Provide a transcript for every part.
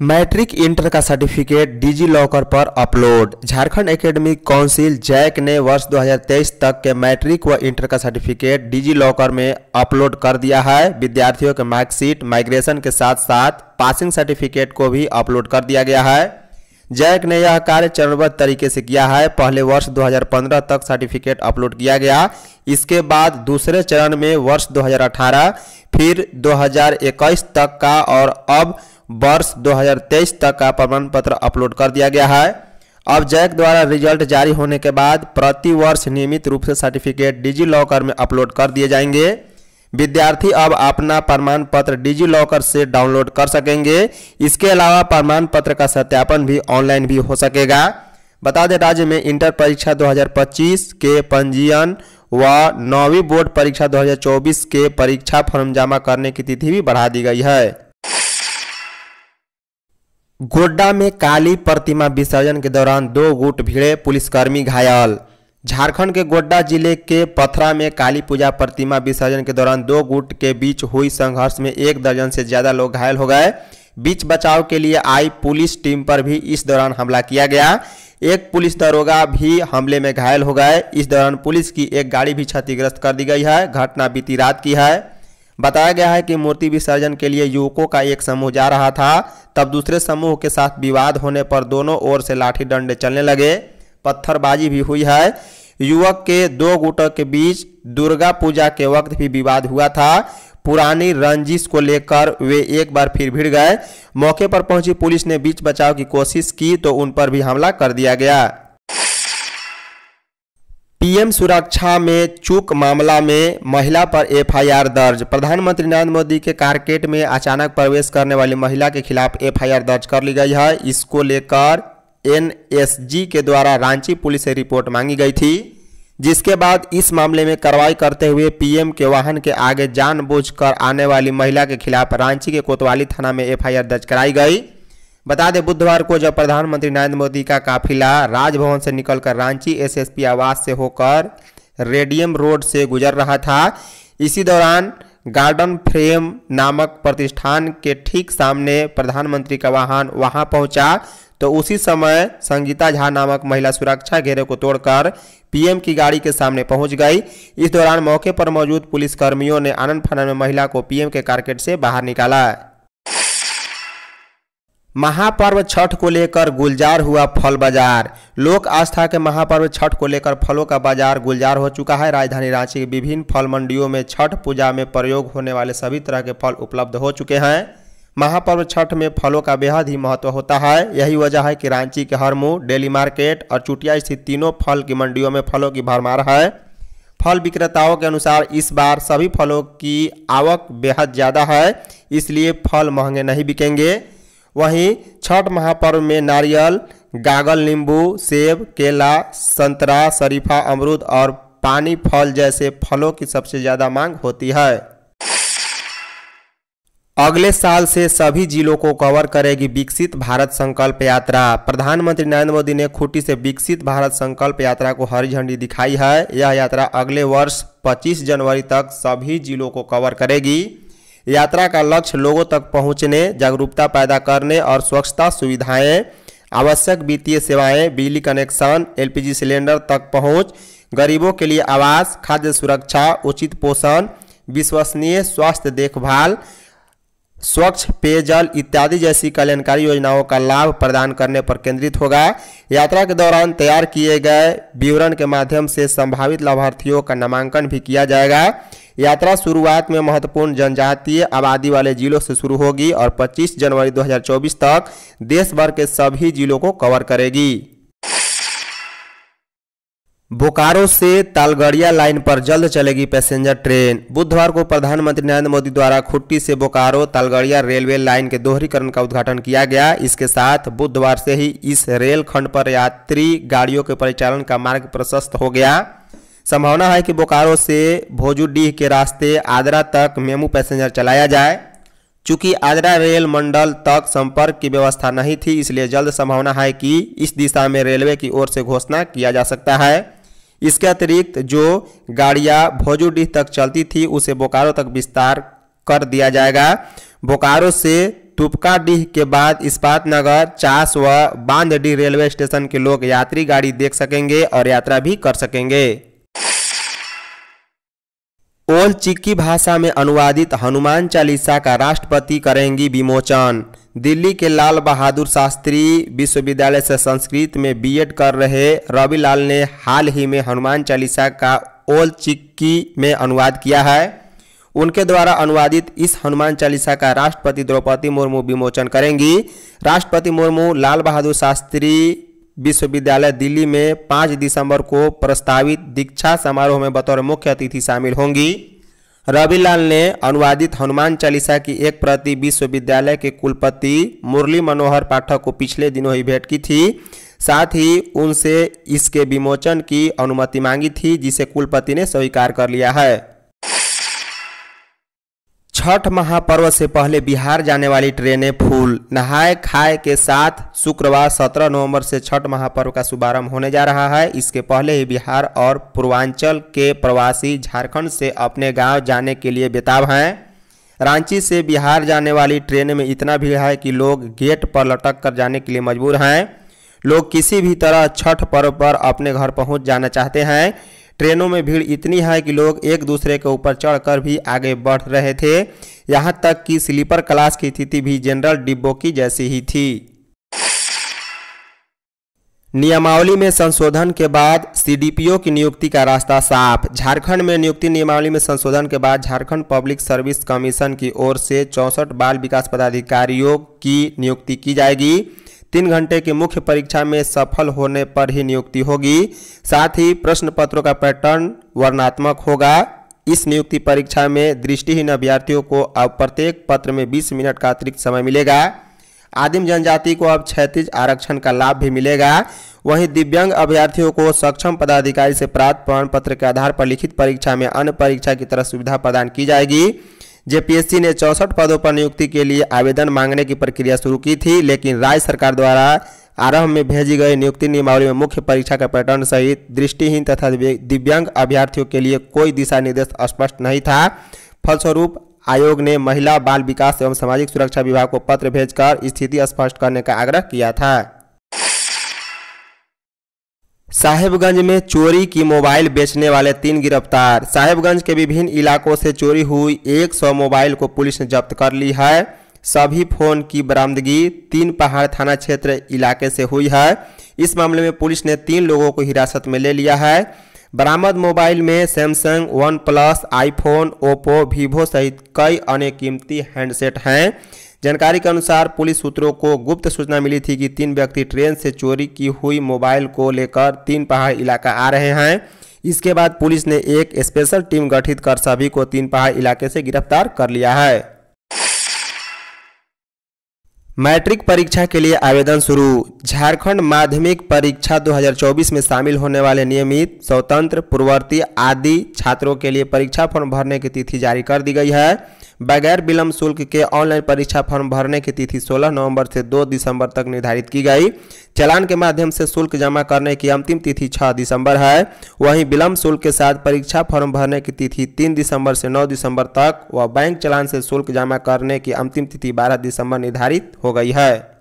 matric inter का certificate DigiLocker पर upload Jharkhand academic council JAC ने वर्ष 2023 तक के मैट्रिक व इंटर का सर्टिफिकेट डिजी लॉकर में अपलोड कर दिया है विद्यार्थियों के मार्कशीट माइग्रेशन के साथ साथ पासिंग सर्टिफिकेट को भी अपलोड कर दिया गया है जैक ने यह कार्य चरणबद्ध तरीके से किया है पहले वर्ष 2015 तक सर्टिफिकेट अपलोड किया गया इसके बाद दूसरे चरण में वर्ष 2018 फिर 2021 तक का और अब वर्ष 2023 तक का प्रमाण पत्र अपलोड कर दिया गया है अब जैक द्वारा रिजल्ट जारी होने के बाद प्रति वर्ष नियमित रूप से सर्टिफिकेट डिजी लॉकर में अपलोड कर दिए जाएंगे विद्यार्थी अब अपना प्रमाण पत्र डिजी लॉकर से डाउनलोड कर सकेंगे इसके अलावा प्रमाण पत्र का सत्यापन भी ऑनलाइन भी हो सकेगा बता दें राज्य में इंटर परीक्षा 2025 के पंजीयन व नौवीं बोर्ड परीक्षा 2024 के परीक्षा फॉर्म जमा करने की तिथि भी बढ़ा दी गई है गोड्डा में काली प्रतिमा विसर्जन के दौरान दो गुट भिड़े पुलिसकर्मी घायल झारखंड के गोड्डा जिले के पथरा में काली पूजा प्रतिमा विसर्जन के दौरान दो गुट के बीच हुई संघर्ष में एक दर्जन से ज्यादा लोग घायल हो गए बीच बचाव के लिए आई पुलिस टीम पर भी इस दौरान हमला किया गया एक पुलिस दरोगा भी हमले में घायल हो गए इस दौरान पुलिस की एक गाड़ी भी क्षतिग्रस्त कर दी गई है घटना बीती रात की है बताया गया है कि मूर्ति विसर्जन के लिए युवकों का एक समूह जा रहा था तब दूसरे समूह के साथ विवाद होने पर दोनों ओर से लाठी डंडे चलने लगे पत्थरबाजी भी हुई है युवक के दो गुटों के बीच दुर्गा पूजा के वक्त भी विवाद हुआ था पुरानी रंजिश को लेकर वे एक बार फिर भिड़ गए मौके पर पहुंची पुलिस ने बीच बचाव की कोशिश की तो उन पर भी हमला कर दिया गया पीएम सुरक्षा में चूक मामला में महिला पर एफआईआर दर्ज प्रधानमंत्री नरेंद्र मोदी के कारकेट में अचानक प्रवेश करने वाली महिला के खिलाफ एफआईआर दर्ज कर ली गई है इसको लेकर एनएसजी के द्वारा रांची पुलिस से रिपोर्ट मांगी गई थी जिसके बाद इस मामले में कार्रवाई करते हुए पीएम के वाहन के आगे जानबूझकर आने वाली महिला के खिलाफ रांची के कोतवाली थाना में एफआईआर दर्ज कराई गई बता दें बुधवार को जब प्रधानमंत्री नरेंद्र मोदी का काफिला राजभवन से निकलकर रांची एसएसपी आवास से होकर रेडियम रोड से गुजर रहा था इसी दौरान गार्डन फ्रेम नामक प्रतिष्ठान के ठीक सामने प्रधानमंत्री का वाहन वहां पहुंचा तो उसी समय संगीता झा नामक महिला सुरक्षा घेरे को तोड़कर पीएम की गाड़ी के सामने पहुंच गई इस दौरान मौके पर मौजूद पुलिसकर्मियों ने आनंद फानन में महिला को पीएम के कारकेट से बाहर निकाला महापर्व छठ को लेकर गुलजार हुआ फल बाजार लोक आस्था के महापर्व छठ को लेकर फलों का बाजार गुलजार हो चुका है राजधानी रांची के विभिन्न फल मंडियों में छठ पूजा में प्रयोग होने वाले सभी तरह के फल उपलब्ध हो चुके हैं महापर्व छठ में फलों का बेहद ही महत्व होता है यही वजह है कि रांची के हरमू डेली मार्केट और चुटिया स्थित तीनों फल की मंडियों में फलों की भरमार है फल विक्रेताओं के अनुसार इस बार सभी फलों की आवक बेहद ज़्यादा है इसलिए फल महंगे नहीं बिकेंगे वहीं छठ महापर्व में नारियल गागल नींबू सेब केला संतरा शरीफा अमरूद और पानी फल जैसे फलों की सबसे ज़्यादा मांग होती है अगले साल से सभी जिलों को कवर करेगी विकसित भारत संकल्प यात्रा प्रधानमंत्री नरेंद्र मोदी ने खूटी से विकसित भारत संकल्प यात्रा को हरी झंडी दिखाई है यह यात्रा अगले वर्ष 25 जनवरी तक सभी जिलों को कवर करेगी यात्रा का लक्ष्य लोगों तक पहुंचने जागरूकता पैदा करने और स्वच्छता सुविधाएं आवश्यक वित्तीय सेवाएं बिजली कनेक्शन एलपीजी सिलेंडर तक पहुंच गरीबों के लिए आवास खाद्य सुरक्षा उचित पोषण विश्वसनीय स्वास्थ्य देखभाल स्वच्छ पेयजल इत्यादि जैसी कल्याणकारी योजनाओं का लाभ प्रदान करने पर केंद्रित होगा यात्रा के दौरान तैयार किए गए विवरण के माध्यम से संभावित लाभार्थियों का नामांकन भी किया जाएगा यात्रा शुरुआत में महत्वपूर्ण जनजातीय आबादी वाले जिलों से शुरू होगी और 25 जनवरी 2024 तक देश भर के सभी जिलों को कवर करेगी बोकारो से तालगड़िया लाइन पर जल्द चलेगी पैसेंजर ट्रेन बुधवार को प्रधानमंत्री नरेंद्र मोदी द्वारा खुट्टी से बोकारो तालगड़िया रेलवे लाइन के दोहरीकरण का उद्घाटन किया गया इसके साथ बुधवार से ही इस रेलखंड पर यात्री गाड़ियों के परिचालन का मार्ग प्रशस्त हो गया संभावना है कि बोकारो से भोजुडीह के रास्ते आगरा तक मेमू पैसेंजर चलाया जाए चूंकि आगरा रेल मंडल तक संपर्क की व्यवस्था नहीं थी इसलिए जल्द संभावना है कि इस दिशा में रेलवे की ओर से घोषणा किया जा सकता है इसके अतिरिक्त जो गाड़ियां भोजुडीह तक चलती थी उसे बोकारो तक विस्तार कर दिया जाएगा बोकारो से तुपकाडीह के बाद इस्पात नगर चास व बांधडीह रेलवे स्टेशन के लोग यात्री गाड़ी देख सकेंगे और यात्रा भी कर सकेंगे ओल चिक्की भाषा में अनुवादित हनुमान चालीसा का राष्ट्रपति करेंगी विमोचन दिल्ली के लाल बहादुर शास्त्री विश्वविद्यालय से संस्कृत में बीएड कर रहे रवि लाल ने हाल ही में हनुमान चालीसा का ओल चिक्की में अनुवाद किया है उनके द्वारा अनुवादित इस हनुमान चालीसा का राष्ट्रपति द्रौपदी मुर्मू विमोचन करेंगी राष्ट्रपति मुर्मू लाल बहादुर शास्त्री विश्वविद्यालय दिल्ली में पाँच दिसंबर को प्रस्तावित दीक्षा समारोह में बतौर मुख्य अतिथि शामिल होंगी रविलाल ने अनुवादित हनुमान चालीसा की एक प्रति विश्वविद्यालय के कुलपति मुरली मनोहर पाठक को पिछले दिनों ही भेंट की थी साथ ही उनसे इसके विमोचन की अनुमति मांगी थी जिसे कुलपति ने स्वीकार कर लिया है छठ महापर्व से पहले बिहार जाने वाली ट्रेनें फूल नहाए खाए के साथ शुक्रवार 17 नवंबर से छठ महापर्व का शुभारंभ होने जा रहा है इसके पहले ही बिहार और पूर्वांचल के प्रवासी झारखंड से अपने गांव जाने के लिए बेताब हैं रांची से बिहार जाने वाली ट्रेन में इतना भीड़ है कि लोग गेट पर लटक कर जाने के लिए मजबूर हैं लोग किसी भी तरह छठ पर्व पर अपने घर पहुँच जाना चाहते हैं ट्रेनों में भीड़ इतनी है कि लोग एक दूसरे के ऊपर चढ़कर भी आगे बढ़ रहे थे यहां तक कि स्लीपर क्लास की स्थिति भी जनरल डिब्बों की जैसी ही थी नियमावली में संशोधन के बाद सीडीपीओ की नियुक्ति का रास्ता साफ झारखंड में नियुक्ति नियमावली में संशोधन के बाद झारखंड पब्लिक सर्विस कमीशन की ओर से चौंसठ बाल विकास पदाधिकारियों की नियुक्ति की जाएगी तीन घंटे की मुख्य परीक्षा में सफल होने पर ही नियुक्ति होगी साथ ही प्रश्न पत्रों का पैटर्न वर्णात्मक होगा इस नियुक्ति परीक्षा में दृष्टिहीन अभ्यर्थियों को अब प्रत्येक पत्र में 20 मिनट का अतिरिक्त समय मिलेगा आदिम जनजाति को अब क्षतिज आरक्षण का लाभ भी मिलेगा वहीं दिव्यांग अभ्यर्थियों को सक्षम पदाधिकारी से प्राप्त प्रमाण पत्र के आधार पर लिखित परीक्षा में अन्य परीक्षा की तरह सुविधा प्रदान की जाएगी जेपीएससी ने चौसठ पदों पर नियुक्ति के लिए आवेदन मांगने की प्रक्रिया शुरू की थी लेकिन राज्य सरकार द्वारा आरंभ में भेजी गई नियुक्ति नियमावली में मुख्य परीक्षा का पैटर्न सहित दृष्टिहीन तथा दिव्यांग अभ्यर्थियों के लिए कोई दिशा निर्देश स्पष्ट नहीं था फलस्वरूप आयोग ने महिला बाल विकास एवं सामाजिक सुरक्षा विभाग को पत्र भेजकर स्थिति स्पष्ट करने का आग्रह किया था साहेबगंज में चोरी की मोबाइल बेचने वाले तीन गिरफ्तार साहेबगंज के विभिन्न इलाकों से चोरी हुई 100 मोबाइल को पुलिस ने जब्त कर ली है सभी फोन की बरामदगी तीन पहाड़ थाना क्षेत्र इलाके से हुई है इस मामले में पुलिस ने तीन लोगों को हिरासत में ले लिया है बरामद मोबाइल में Samsung OnePlus iPhone Oppo Vivo सहित कई अन्य कीमती हैंडसेट हैं जानकारी के अनुसार पुलिस सूत्रों को गुप्त सूचना मिली थी कि तीन व्यक्ति ट्रेन से चोरी की हुई मोबाइल को लेकर तीन पहाड़ इलाका आ रहे हैं इसके बाद पुलिस ने एक स्पेशल टीम गठित कर सभी को तीन पहाड़ इलाके से गिरफ्तार कर लिया है मैट्रिक परीक्षा के लिए आवेदन शुरू झारखंड माध्यमिक परीक्षा 2024 में शामिल होने वाले नियमित स्वतंत्र पूर्ववर्ती आदि छात्रों के लिए परीक्षा फॉर्म भरने की तिथि जारी कर दी गई है बगैर विलंब शुल्क के ऑनलाइन परीक्षा फॉर्म भरने की तिथि 16 नवंबर से 2 दिसंबर तक निर्धारित की गई चलान के माध्यम से शुल्क जमा करने की अंतिम तिथि 6 दिसंबर है वहीं विलंब शुल्क के साथ परीक्षा फॉर्म भरने की तिथि 3 दिसंबर से 9 दिसंबर तक व बैंक चलान से शुल्क जमा करने की अंतिम तिथि 12 दिसंबर निर्धारित हो गई है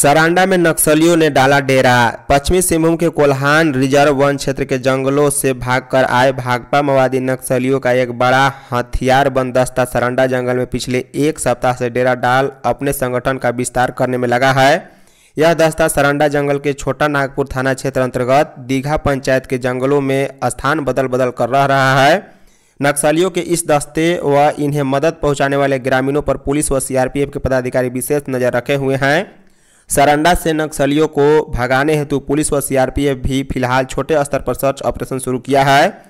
सरांडा में नक्सलियों ने डाला डेरा पश्चिमी सिंहभूम के कोल्हान रिजर्व वन क्षेत्र के जंगलों से भागकर आए भाकपा माओवादी नक्सलियों का एक बड़ा हथियार बंद दस्ता सरांडा जंगल में पिछले एक सप्ताह से डेरा डाल अपने संगठन का विस्तार करने में लगा है यह दस्ता सरांडा जंगल के छोटा नागपुर थाना क्षेत्र अंतर्गत दीघा पंचायत के जंगलों में स्थान बदल बदल कर रह रहा है नक्सलियों के इस दस्ते व इन्हें मदद पहुंचाने वाले ग्रामीणों पर पुलिस व सीआरपीएफ के पदाधिकारी विशेष नज़र रखे हुए हैं सरंडा से नक्सलियों को भगाने हेतु पुलिस व सीआरपीएफ भी फिलहाल छोटे स्तर पर सर्च ऑपरेशन शुरू किया है